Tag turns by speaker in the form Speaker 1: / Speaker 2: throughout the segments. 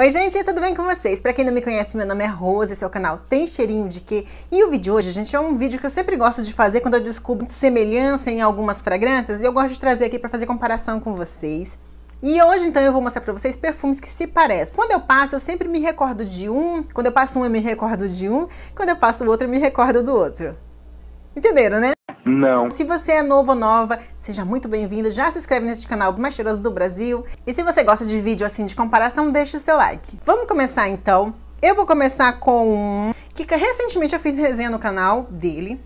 Speaker 1: Oi gente, tudo bem com vocês? Para quem não me conhece, meu nome é Rose, esse é o canal Tem Cheirinho de Quê? E o vídeo de hoje, gente, é um vídeo que eu sempre gosto de fazer quando eu descubro semelhança em algumas fragrâncias e eu gosto de trazer aqui para fazer comparação com vocês. E hoje, então, eu vou mostrar pra vocês perfumes que se parecem. Quando eu passo, eu sempre me recordo de um. Quando eu passo um, eu me recordo de um. Quando eu passo o outro, eu me recordo do outro. Entenderam, né? Não. Se você é novo ou nova, seja muito bem-vindo. Já se inscreve neste canal mais cheiroso do Brasil. E se você gosta de vídeo assim de comparação, deixa o seu like. Vamos começar então. Eu vou começar com um que recentemente eu fiz resenha no canal dele.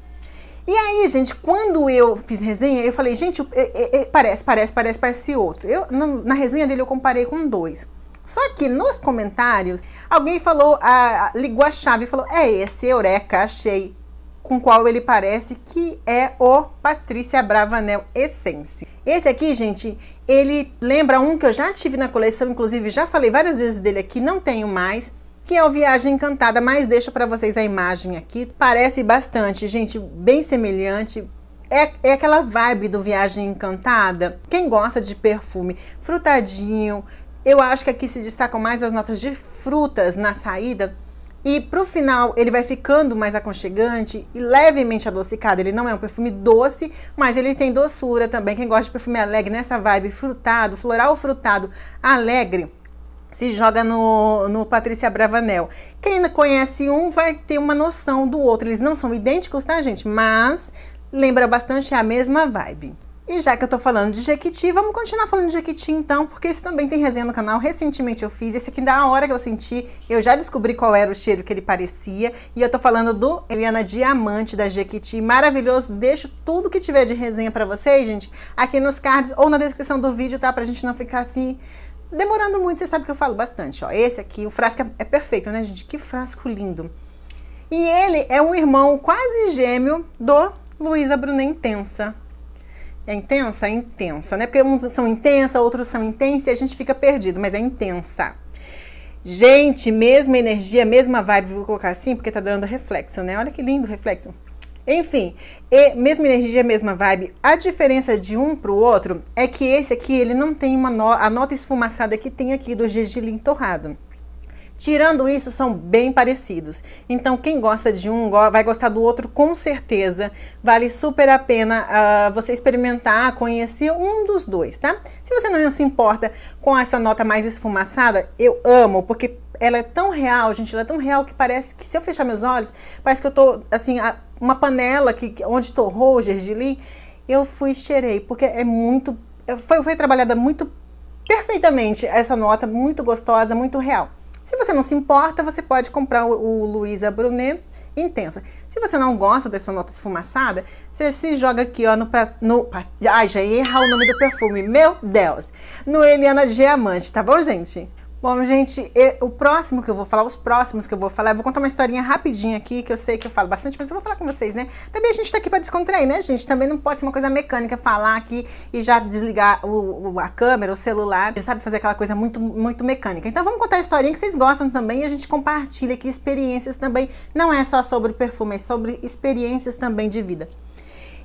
Speaker 1: E aí, gente, quando eu fiz resenha, eu falei, gente, eu, eu, eu, parece, parece, parece, parece outro. Eu, na, na resenha dele eu comparei com dois. Só que nos comentários, alguém falou, a ligou a chave e falou: É esse, Eureka, achei com qual ele parece, que é o Patrícia Bravanel Essence. Esse aqui, gente, ele lembra um que eu já tive na coleção, inclusive já falei várias vezes dele aqui, não tenho mais, que é o Viagem Encantada, mas deixo para vocês a imagem aqui. Parece bastante, gente, bem semelhante. É, é aquela vibe do Viagem Encantada. Quem gosta de perfume frutadinho, eu acho que aqui se destacam mais as notas de frutas na saída e pro final ele vai ficando mais aconchegante e levemente adocicado. Ele não é um perfume doce, mas ele tem doçura também. Quem gosta de perfume alegre, nessa vibe frutado, floral frutado, alegre, se joga no, no Patrícia Bravanel. Quem ainda conhece um vai ter uma noção do outro. Eles não são idênticos, tá, gente? Mas lembra bastante é a mesma vibe. E já que eu tô falando de Jequiti, vamos continuar falando de Jequiti então, porque esse também tem resenha no canal. Recentemente eu fiz, esse aqui da hora que eu senti, eu já descobri qual era o cheiro que ele parecia. E eu tô falando do Eliana Diamante da Jequiti, maravilhoso. Deixo tudo que tiver de resenha para vocês, gente, aqui nos cards ou na descrição do vídeo, tá? Pra gente não ficar assim demorando muito, você sabe que eu falo bastante, ó. Esse aqui, o frasco é, é perfeito, né, gente? Que frasco lindo. E ele é um irmão quase gêmeo do Luísa Brunet Intensa, é intensa? É intensa, né? Porque uns são intensa, outros são intensa e a gente fica perdido, mas é intensa. Gente, mesma energia, mesma vibe, vou colocar assim porque tá dando reflexo, né? Olha que lindo reflexo. Enfim, e mesma energia, mesma vibe. A diferença de um para o outro é que esse aqui, ele não tem uma no a nota esfumaçada que tem aqui do gergelim torrado. Tirando isso, são bem parecidos. Então, quem gosta de um vai gostar do outro com certeza. Vale super a pena uh, você experimentar, conhecer um dos dois, tá? Se você não se importa com essa nota mais esfumaçada, eu amo, porque ela é tão real, gente, ela é tão real que parece que se eu fechar meus olhos, parece que eu tô, assim, a, uma panela que, onde torrou o gergelim, eu fui cheirei, porque é muito, foi, foi trabalhada muito perfeitamente essa nota, muito gostosa, muito real. Se você não se importa, você pode comprar o, o Brunet Intensa. Se você não gosta dessa nota esfumaçada, você se joga aqui, ó, no... no ai, já ia errar o nome do perfume, meu Deus! No Eliana Diamante, tá bom, gente? Bom, gente, o próximo que eu vou falar, os próximos que eu vou falar, eu vou contar uma historinha rapidinha aqui, que eu sei que eu falo bastante, mas eu vou falar com vocês, né? Também a gente tá aqui pra descontrair, né, gente? Também não pode ser uma coisa mecânica falar aqui e já desligar o, a câmera, o celular, sabe? Fazer aquela coisa muito, muito mecânica. Então vamos contar a historinha que vocês gostam também e a gente compartilha aqui experiências também. Não é só sobre perfume, é sobre experiências também de vida.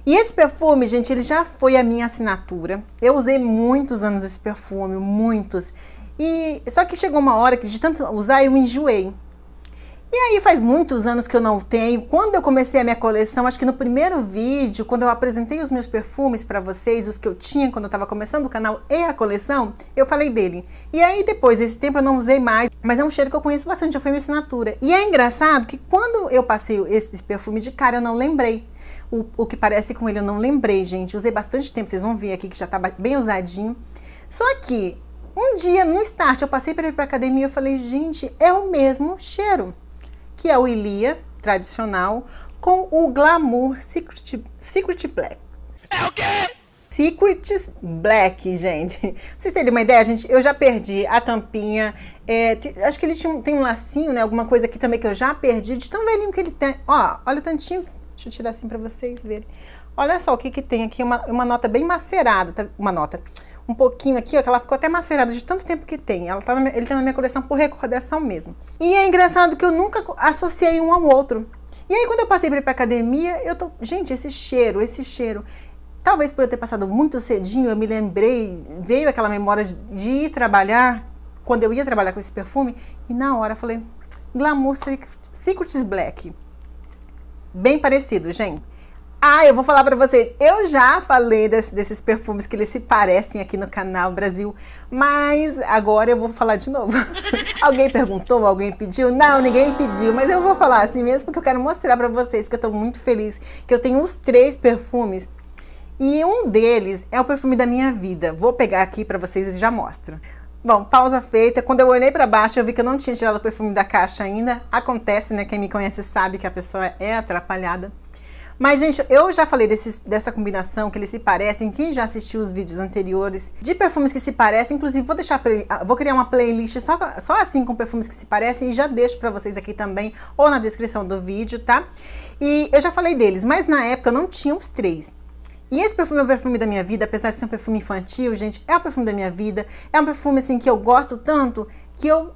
Speaker 1: E esse perfume, gente, ele já foi a minha assinatura. Eu usei muitos anos esse perfume, muitos. E só que chegou uma hora que de tanto usar eu enjoei. E aí faz muitos anos que eu não tenho. Quando eu comecei a minha coleção, acho que no primeiro vídeo, quando eu apresentei os meus perfumes para vocês, os que eu tinha quando eu estava começando o canal e a coleção, eu falei dele. E aí depois esse tempo eu não usei mais, mas é um cheiro que eu conheço bastante, já foi minha assinatura. E é engraçado que quando eu passei esse perfume de cara, eu não lembrei. O, o que parece com ele eu não lembrei, gente. Usei bastante tempo, vocês vão ver aqui que já tá bem usadinho. Só que um dia, no start, eu passei para ir para academia e falei, gente, é o mesmo cheiro, que é o Ilia tradicional com o Glamour Secret, Secret Black. É o quê? Secrets Black, gente. vocês terem uma ideia, gente, eu já perdi a tampinha. É, acho que ele tinha, tem um lacinho, né? Alguma coisa aqui também que eu já perdi. De tão velhinho que ele tem. Ó, olha o tantinho. Deixa eu tirar assim pra vocês verem. Olha só o que que tem aqui. Uma, uma nota bem macerada. Tá? Uma nota um pouquinho aqui, ó, que ela ficou até macerada de tanto tempo que tem. Ela tá na, ele tá na minha coleção por recordação mesmo. E é engraçado que eu nunca associei um ao outro. E aí quando eu passei para ir pra academia, eu tô, gente, esse cheiro, esse cheiro. Talvez por eu ter passado muito cedinho, eu me lembrei, veio aquela memória de, de ir trabalhar, quando eu ia trabalhar com esse perfume, e na hora eu falei, Glamour Secrets Black. Bem parecido, gente. Ah, eu vou falar para vocês. Eu já falei desse, desses perfumes que eles se parecem aqui no canal Brasil, mas agora eu vou falar de novo. alguém perguntou? Alguém pediu? Não, ninguém pediu, mas eu vou falar assim mesmo porque eu quero mostrar para vocês, porque eu tô muito feliz que eu tenho os três perfumes e um deles é o perfume da minha vida. Vou pegar aqui para vocês e já mostro. Bom, pausa feita. Quando eu olhei para baixo, eu vi que eu não tinha tirado o perfume da caixa ainda. Acontece, né? Quem me conhece sabe que a pessoa é atrapalhada. Mas, gente, eu já falei desse, dessa combinação que eles se parecem. Quem já assistiu os vídeos anteriores de perfumes que se parecem, inclusive vou deixar ah, vou criar uma playlist só, só assim com perfumes que se parecem e já deixo para vocês aqui também ou na descrição do vídeo, tá? E eu já falei deles, mas na época eu não tinha os três. E esse perfume é o perfume da minha vida, apesar de ser um perfume infantil, gente, é o perfume da minha vida. É um perfume assim que eu gosto tanto que eu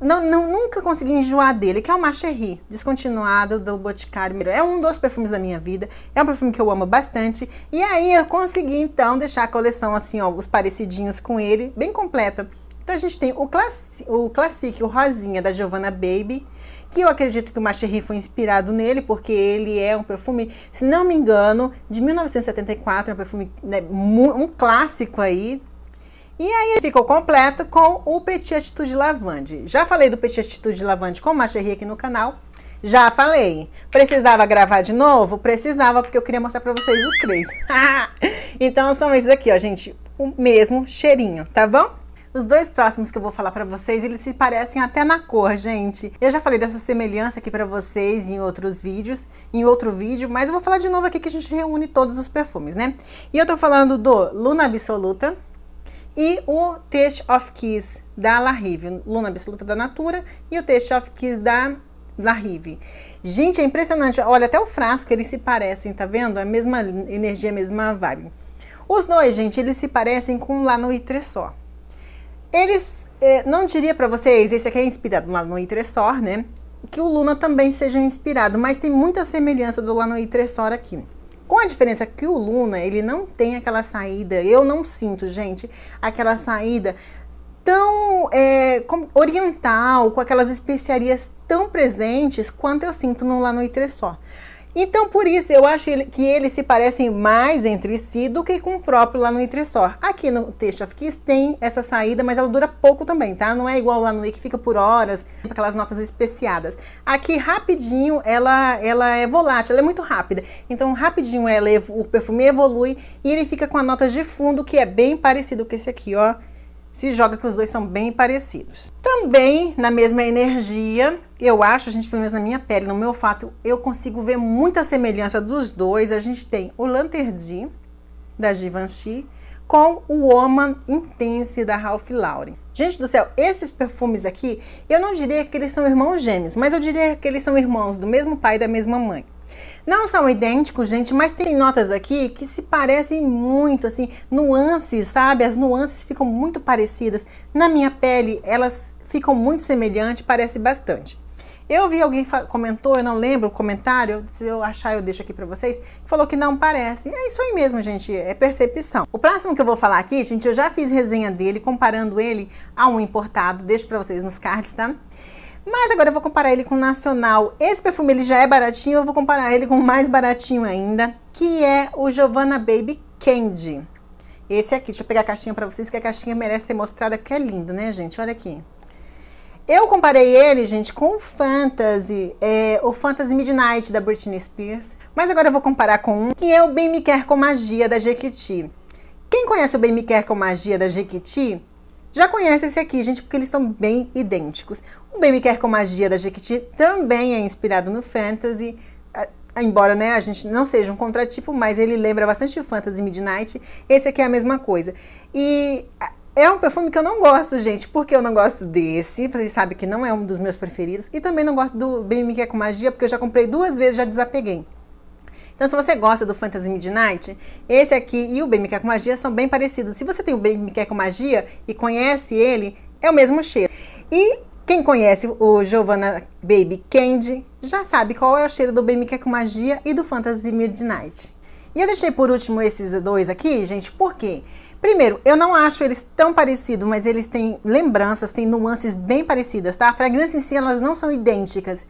Speaker 1: não, não, nunca consegui enjoar dele, que é o Macherry, descontinuado do Boticário. É um dos perfumes da minha vida, é um perfume que eu amo bastante. E aí eu consegui, então, deixar a coleção, assim, ó, os parecidinhos com ele, bem completa. Então a gente tem o, classi o Classic, o Rosinha, da Giovanna Baby, que eu acredito que o Macherry foi inspirado nele, porque ele é um perfume, se não me engano, de 1974, é um perfume, né, um clássico aí, e aí ficou completo com o Petit Atitude Lavande. Já falei do Petit Atitude Lavande com Macherie aqui no canal. Já falei. Precisava gravar de novo? Precisava, porque eu queria mostrar pra vocês os três. então são esses aqui, ó, gente. O mesmo cheirinho, tá bom? Os dois próximos que eu vou falar para vocês, eles se parecem até na cor, gente. Eu já falei dessa semelhança aqui para vocês em outros vídeos, em outro vídeo, mas eu vou falar de novo aqui que a gente reúne todos os perfumes, né? E eu tô falando do Luna Absoluta, e o Taste of Kiss da La Rive, Luna Absoluta da Natura e o Taste of Kiss da La Rive. Gente, é impressionante. Olha, até o frasco, eles se parecem, tá vendo? A mesma energia, a mesma vibe. Os dois, gente, eles se parecem com lá no Itressó. Eles, eh, não diria para vocês, esse aqui é inspirado lá no Itressor, né? Que o Luna também seja inspirado, mas tem muita semelhança do lá no Itressor aqui. Qual a diferença? É que o Luna, ele não tem aquela saída, eu não sinto, gente, aquela saída tão é, oriental, com aquelas especiarias tão presentes quanto eu sinto no Lá Noite é Só. Então, por isso, eu acho que eles se parecem mais entre si do que com o próprio lá no Entresor. Aqui no Taste of Kiss tem essa saída, mas ela dura pouco também, tá? Não é igual lá no e que fica por horas, aquelas notas especiadas. Aqui, rapidinho, ela, ela é volátil, ela é muito rápida. Então, rapidinho ela, o perfume evolui e ele fica com a nota de fundo, que é bem parecido com esse aqui, ó se joga que os dois são bem parecidos. Também, na mesma energia, eu acho, gente, pelo menos na minha pele, no meu fato, eu consigo ver muita semelhança dos dois. A gente tem o Lanterdi, da Givenchy, com o Woman Intense da Ralph Lauren. Gente do céu, esses perfumes aqui, eu não diria que eles são irmãos gêmeos, mas eu diria que eles são irmãos do mesmo pai e da mesma mãe. Não são idênticos, gente, mas tem notas aqui que se parecem muito, assim, nuances, sabe? As nuances ficam muito parecidas. Na minha pele, elas ficam muito semelhantes, parece bastante. Eu vi alguém comentou, eu não lembro o comentário, se eu achar eu deixo aqui para vocês, que falou que não parece. É isso aí mesmo, gente, é percepção. O próximo que eu vou falar aqui, gente, eu já fiz resenha dele, comparando ele a um importado, deixo para vocês nos cards, tá? Mas agora eu vou comparar ele com o Nacional. Esse perfume ele já é baratinho, eu vou comparar ele com o mais baratinho ainda, que é o Giovanna Baby Candy. Esse aqui, deixa eu pegar a caixinha para vocês, que a caixinha merece ser mostrada, porque é lindo, né, gente? Olha aqui. Eu comparei ele, gente, com o Fantasy, é, o Fantasy Midnight da Britney Spears. Mas agora eu vou comparar com um, que é o Bem Me Quer Com Magia, da Jequiti. Quem conhece o Bem Me Quer Com Magia, da Jequiti, já conhece esse aqui, gente, porque eles são bem idênticos. O Bem Me Quer com Magia da Jequiti também é inspirado no fantasy, embora né, a gente não seja um contratipo, mas ele lembra bastante o Fantasy Midnight. Esse aqui é a mesma coisa. E é um perfume que eu não gosto, gente, porque eu não gosto desse. Vocês sabem que não é um dos meus preferidos. E também não gosto do Bem Me Quer com Magia, porque eu já comprei duas vezes já desapeguei. Então, se você gosta do Fantasy Midnight, esse aqui e o Bem Me Quer com Magia são bem parecidos. Se você tem o Bem Me Quer com Magia e conhece ele, é o mesmo cheiro. E quem conhece o Giovanna Baby Candy já sabe qual é o cheiro do Baby é Com Magia e do Fantasy Midnight. E eu deixei por último esses dois aqui, gente, por quê? Primeiro, eu não acho eles tão parecidos, mas eles têm lembranças, têm nuances bem parecidas, tá? A fragrância em si, elas não são idênticas.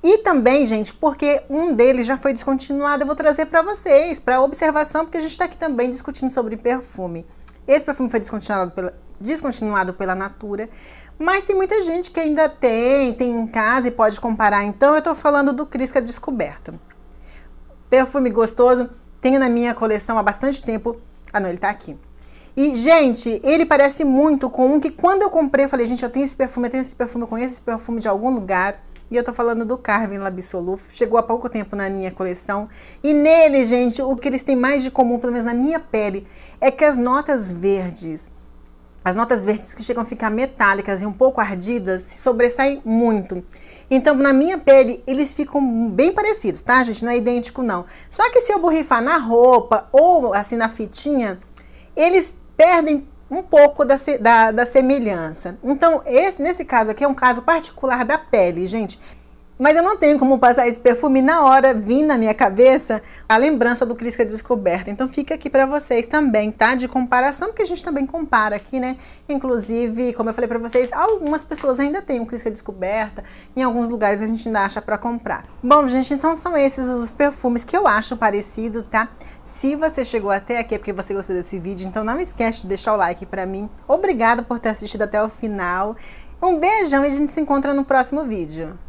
Speaker 1: E também, gente, porque um deles já foi descontinuado, eu vou trazer para vocês, para observação, porque a gente está aqui também discutindo sobre perfume. Esse perfume foi descontinuado pela, descontinuado pela Natura, mas tem muita gente que ainda tem, tem em casa e pode comparar. Então eu estou falando do Crisca é descoberto, Perfume gostoso, tenho na minha coleção há bastante tempo. Ah não, ele está aqui. E, gente, ele parece muito com um que quando eu comprei, eu falei, gente, eu tenho esse perfume, eu tenho esse perfume, eu conheço esse perfume de algum lugar. E eu tô falando do Carvin Labissoluf, chegou há pouco tempo na minha coleção. E nele, gente, o que eles têm mais de comum, pelo menos na minha pele, é que as notas verdes, as notas verdes que chegam a ficar metálicas e um pouco ardidas se sobressaem muito. Então, na minha pele, eles ficam bem parecidos, tá, gente? Não é idêntico, não. Só que se eu borrifar na roupa ou assim na fitinha, eles perdem um pouco da, da, da semelhança. Então, esse, nesse caso aqui é um caso particular da pele, gente. Mas eu não tenho como passar esse perfume na hora, vim na minha cabeça a lembrança do Crisca é Descoberta. Então fica aqui para vocês também, tá? De comparação, porque a gente também compara aqui, né? Inclusive, como eu falei para vocês, algumas pessoas ainda têm o Crisca é Descoberta, em alguns lugares a gente ainda acha para comprar. Bom, gente, então são esses os perfumes que eu acho parecido, tá? Se você chegou até aqui é porque você gostou desse vídeo, então não esquece de deixar o like para mim. Obrigada por ter assistido até o final. Um beijão e a gente se encontra no próximo vídeo.